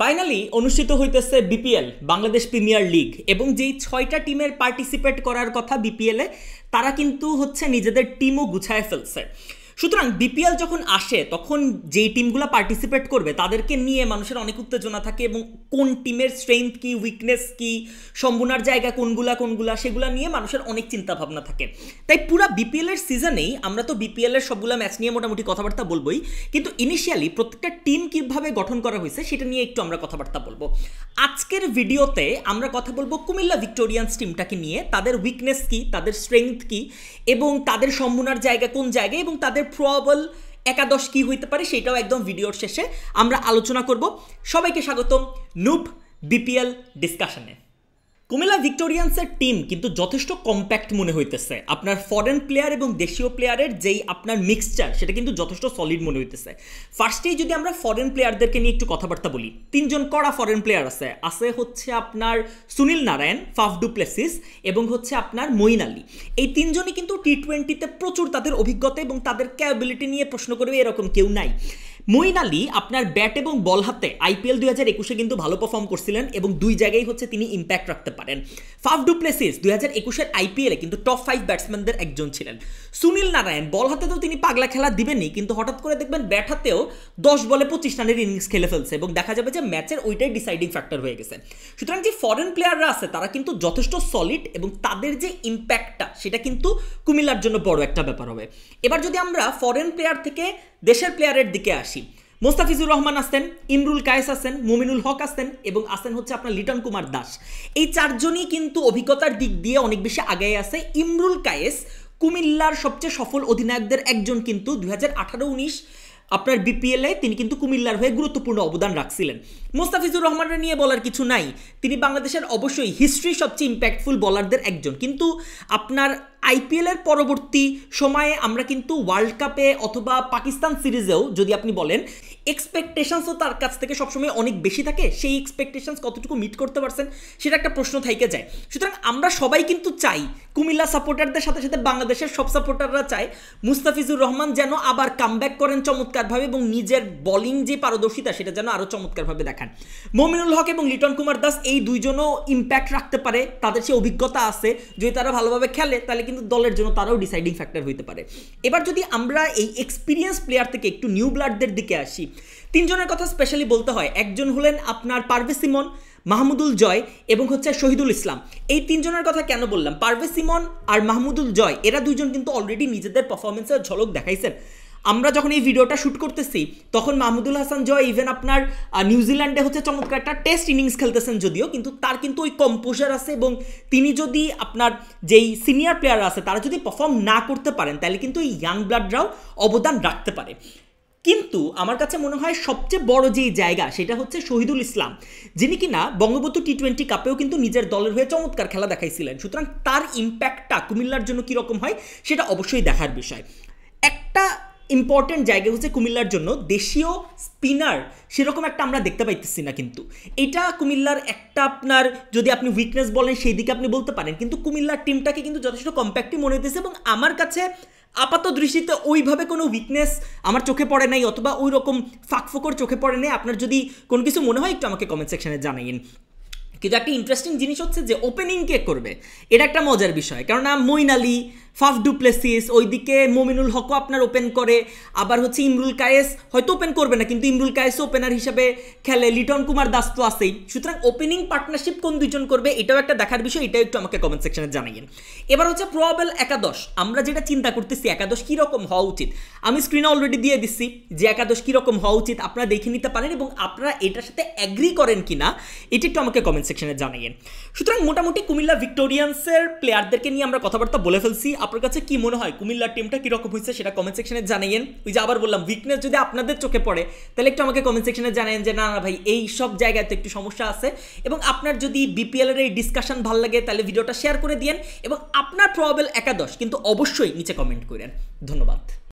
finally অনুষ্ঠিত হইতেছে BPL Bangladesh premier league এবং যেই ছয়টা টিমের পার্টিসিপেট করার কথা বিপিএলে তারা কিন্তু হচ্ছে নিজেদের টিমও গুছায় ফেলছে সুতরাং বিপিএল যখন আসে তখন যেই টিমগুলো পার্টিসিপেট করবে তাদেরকে নিয়ে মানুষের অনেক উত্তেজনা থাকে এবং কোন টিমের স্ট্রেংথ কি উইকনেস কি সম্ভুনার জায়গা কোনগুলা কোনগুলা সেগুলো নিয়ে মানুষের অনেক চিন্তা ভাবনা থাকে তাই পুরা বিপিএলের সিজনেই আমরা তো বিপিএলের সবগুলো ম্যাচ নিয়ে মোটামুটি কথাবার্তা বলবোই কিন্তু ইনিশিয়ালি প্রত্যেকটা টিম কীভাবে গঠন করা হয়েছে সেটা নিয়ে একটু আমরা কথাবার্তা বলবো আজকের ভিডিওতে আমরা কথা বলবো কুমিল্লা ভিক্টোরিয়ানস টিমটাকে নিয়ে তাদের উইকনেস কি তাদের স্ট্রেংথ কি এবং তাদের সম্ভাবনার জায়গা কোন জায়গায় এবং তাদের প্রবল একাদশ কি হইতে পারে সেটাও একদম ভিডিওর শেষে আমরা আলোচনা করব সবাইকে স্বাগতম নুপ বিপিএল ডিসকাশনে কুমিল্লা ভিক্টোরিয়ান্সের টিম কিন্তু যথেষ্ট কম্প্যাক্ট মনে হইতেছে আপনার ফরেন প্লেয়ার এবং দেশীয় প্লেয়ারের যেই আপনার মিক্সচার সেটা কিন্তু যথেষ্ট সলিড মনে হইতেছে ফার্স্টেই যদি আমরা ফরেন প্লেয়ারদেরকে নিয়ে একটু কথাবার্তা বলি তিনজন কড়া ফরেন প্লেয়ার আছে আছে হচ্ছে আপনার সুনীল নারায়ণ ফাফডু প্লেসিস এবং হচ্ছে আপনার মঈন আলী এই তিনজনই কিন্তু টি টোয়েন্টিতে প্রচুর তাদের অভিজ্ঞতা এবং তাদের ক্যাবিলিটি নিয়ে প্রশ্ন করবে এরকম কেউ নাই মঈন আলী আপনার ব্যাট এবং বল হাতে আইপিএল দুই হাজার একুশে কিন্তু ভালো পারফর্ম করছিলেন এবং দুই জায়গায় হচ্ছে তিনি ইম্প্যাক্ট রাখতে পারেন ফাফ ডু প্লেসিস দুই হাজার একুশের আইপিএলে কিন্তু টপ ফাইভ ব্যাটসম্যানদের একজন ছিলেন সুনীল নারায়ণ বল হাতে তো তিনি পাগলা খেলা দিবেনই কিন্তু হঠাৎ করে দেখবেন ব্যাট হাতেও দশ বলে পঁচিশ রানের ইনিংস খেলে ফেলছে এবং দেখা যাবে যে ম্যাচের ওইটাই ডিসাইডিং ফ্যাক্টর হয়ে গেছে সুতরাং যে ফরেন প্লেয়াররা আছে তারা কিন্তু যথেষ্ট সলিড এবং তাদের যে ইম্প্যাক্টটা সেটা কিন্তু কুমিল্লার জন্য বড় একটা ব্যাপার হবে এবার যদি আমরা ফরেন প্লেয়ার থেকে দেশের প্লেয়ারের দিকে আসি মোস্তাফিজুর রহমান আসতেন ইমরুল কায়েস আসতেন মুমিনুল হক আসতেন এবং আসেন হচ্ছে আপনার লিটন কুমার দাস এই চারজনই কিন্তু অভিজ্ঞতার দিক দিয়ে অনেক বেশি আগে আছে ইমরুল কায়েস কুমিল্লার সবচেয়ে সফল অধিনায়কদের একজন কিন্তু দুই হাজার আঠারো উনিশ আপনার বিপিএলে তিনি কিন্তু কুমিল্লার হয়ে গুরুত্বপূর্ণ অবদান রাখছিলেন মোস্তাফিজুর রহমানের নিয়ে বলার কিছু নাই তিনি বাংলাদেশের অবশ্যই হিস্ট্রি সবচেয়ে ইম্প্যাক্টফুল বলারদের একজন কিন্তু আপনার আইপিএলের পরবর্তী সময়ে আমরা কিন্তু ওয়ার্ল্ড কাপে অথবা পাকিস্তান সিরিজেও যদি আপনি বলেন এক্সপেকটেশনসও তার কাছ থেকে সবসময় অনেক বেশি থাকে সেই এক্সপেকটেশনস কতটুকু মিট করতে পারছেন সেটা একটা প্রশ্ন থাইকে যায় সুতরাং আমরা সবাই কিন্তু চাই কুমিল্লা সাপোর্টারদের সাথে সাথে বাংলাদেশের সব সাপোর্টাররা চায় মুস্তাফিজুর রহমান যেন আবার কামব্যাক করেন চমৎকারভাবে এবং নিজের বলিং যে পারদর্শিতা সেটা যেন আরও চমৎকারভাবে দেখান মমিনুল হক এবং লিটন কুমার দাস এই দুইজনও ইম্প্যাক্ট রাখতে পারে তাদের সে অভিজ্ঞতা আছে যদি তারা ভালোভাবে খেলে তাহলে কিন্তু কিন্তু দলের জন্য তারাও ডিসাইডিং ফ্যাক্টর হইতে পারে এবার যদি আমরা এই এক্সপিরিয়েন্স প্লেয়ার থেকে একটু নিউ ব্লাডদের দিকে আসি তিনজনের কথা স্পেশালি বলতে হয় একজন হলেন আপনার পারভেসিমন সিমন মাহমুদুল জয় এবং হচ্ছে শহীদুল ইসলাম এই তিনজনের কথা কেন বললাম পারভেসিমন সিমন আর মাহমুদুল জয় এরা দুইজন কিন্তু অলরেডি নিজেদের পারফরমেন্সের ঝলক দেখাইছেন আমরা যখন এই ভিডিওটা শ্যুট করতেছি তখন মাহমুদুল হাসান জয় ইভেন আপনার নিউজিল্যান্ডে হচ্ছে চমৎকার একটা টেস্ট ইনিংস খেলতেছেন যদিও কিন্তু তার কিন্তু ওই কম্পোজার আছে এবং তিনি যদি আপনার যেই সিনিয়র প্লেয়ার আছে তারা যদি পারফর্ম না করতে পারেন তাহলে কিন্তু এই ইয়াং ব্লাডরাও অবদান রাখতে পারে কিন্তু আমার কাছে মনে হয় সবচেয়ে বড় যেই জায়গা সেটা হচ্ছে শহীদুল ইসলাম যিনি কিনা বঙ্গবন্ধু টি টোয়েন্টি কাপেও কিন্তু নিজের দলের হয়ে চমৎকার খেলা দেখাইছিলেন সুতরাং তার ইম্প্যাক্টটা কুমিল্লার জন্য কীরকম হয় সেটা অবশ্যই দেখার বিষয় ইম্পর্টেন্ট জায়গা হচ্ছে কুমিল্লার জন্য দেশীয় স্পিনার সেরকম একটা আমরা দেখতে পাইতেছি না কিন্তু এটা কুমিল্লার একটা আপনার যদি আপনি উইকনেস বলেন সেই দিকে আপনি বলতে পারেন কিন্তু কুমিল্লার টিমটাকে কিন্তু যথেষ্ট কম্প্যাক্টই মনে হইতেছে এবং আমার কাছে আপাত দৃষ্টিতে ওইভাবে কোনো উইকনেস আমার চোখে পড়ে নাই অথবা ওই রকম ফাঁকফোকর চোখে পড়ে নেই আপনার যদি কোনো কিছু মনে হয় একটু আমাকে কমেন্ট সেকশানে জানাইন কিন্তু একটা ইন্টারেস্টিং জিনিস হচ্ছে যে ওপেনিং কে করবে এটা একটা মজার বিষয় কেননা মইন আলী ফাফ ডুপ্লেসিস ওইদিকে মোমিনুল হকও আপনার ওপেন করে আবার হচ্ছে ইমরুল কায়েস হয়তো ওপেন করবে না কিন্তু ইমরুল কায়েসও ওপেনার হিসেবে খেলে লিটন কুমার দাস তো আছেই সুতরাং ওপেনিং পার্টনারশিপ কোন দুজন করবে এটাও একটা দেখার বিষয় এটাও একটু আমাকে কমেন্ট সেকশনে জানাইয়েন এবার হচ্ছে প্রবেল একাদশ আমরা যেটা চিন্তা করতেছি একাদশ কীরকম হওয়া উচিত আমি স্ক্রিনে অলরেডি দিয়ে দিচ্ছি যে একাদশ কীরকম হওয়া উচিত আপনারা দেখে নিতে পারেন এবং আপনারা এটার সাথে অ্যাগ্রি করেন কি না এটা একটু আমাকে কমেন্ট সেকশনে জানাইয়েন সুতরাং মোটামুটি কুমিল্লা ভিক্টোরিয়ান্সের প্লেয়ারদেরকে নিয়ে আমরা কথাবার্তা বলে ফেলছি আপনার কাছে কি মনে হয় কুমিল্লার টিমটা কীরকম হয়েছে সেটা কমেন্ট সেকশনে জানাইয়েন ওই যে আবার বললাম উইকনেস যদি আপনাদের চোখে পড়ে তাহলে একটু আমাকে কমেন্ট সেকশনে জানাইন যে না না ভাই এই সব জায়গায় তো একটু সমস্যা আছে এবং আপনার যদি বিপিএলের এই ডিসকাশন ভালো লাগে তাহলে ভিডিওটা শেয়ার করে দিয়েন এবং আপনার প্রবাবেল একাদশ কিন্তু অবশ্যই নিচে কমেন্ট করেন ধন্যবাদ